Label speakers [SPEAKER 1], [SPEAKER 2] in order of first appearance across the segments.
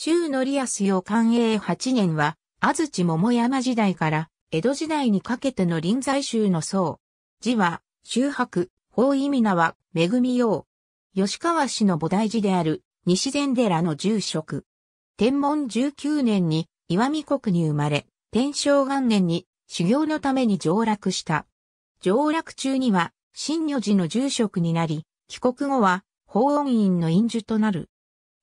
[SPEAKER 1] 周則康よ寛永8年は、安土桃山時代から江戸時代にかけての臨済宗の僧。字は、周博、法意味名は、恵みよう。吉川氏の菩提寺である、西禅寺の住職。天文19年に、岩見国に生まれ、天正元年に、修行のために上洛した。上洛中には、新女寺の住職になり、帰国後は、法恩院の院主となる。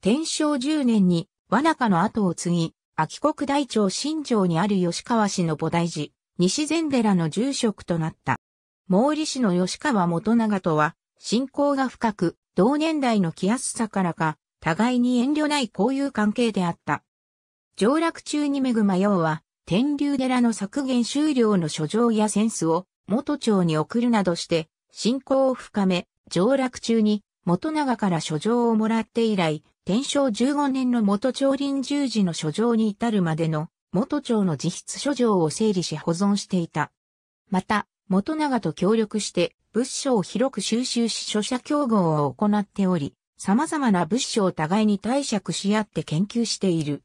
[SPEAKER 1] 天正10年に、和中の後を継ぎ、秋国大町新城にある吉川氏の菩提寺、西禅寺の住職となった。毛利氏の吉川元長とは、信仰が深く、同年代の気安さからか、互いに遠慮ない交友関係であった。上落中に恵まようは、天竜寺の削減終了の書状やセンスを元町に送るなどして、信仰を深め、上落中に元長から書状をもらって以来、天正15年の元長林十字の書状に至るまでの元長の自筆書状を整理し保存していた。また、元長と協力して物書を広く収集し書写競合を行っており、様々な物書を互いに貸借し合って研究している。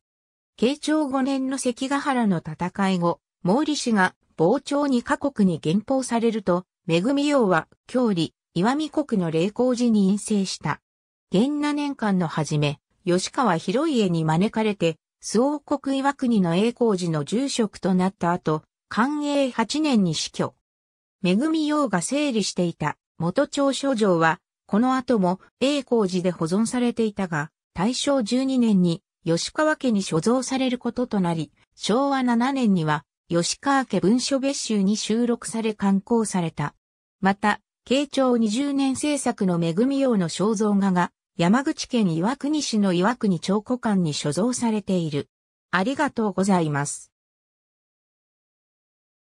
[SPEAKER 1] 慶長5年の関ヶ原の戦い後、毛利氏が傍聴に過国に減俸されると、恵みようは、郷里、岩見国の霊光寺に陰性した。元那年間の初め、吉川広家に招かれて、諏王国岩国の栄光寺の住職となった後、寛永8年に死去。恵みようが整理していた元朝書城は、この後も栄光寺で保存されていたが、大正12年に吉川家に所蔵されることとなり、昭和7年には吉川家文書別集に収録され刊行された。また、慶長20年制作の恵み用の肖像画が、山口県岩国市の岩国彫古館に所蔵されている。ありがとうございます。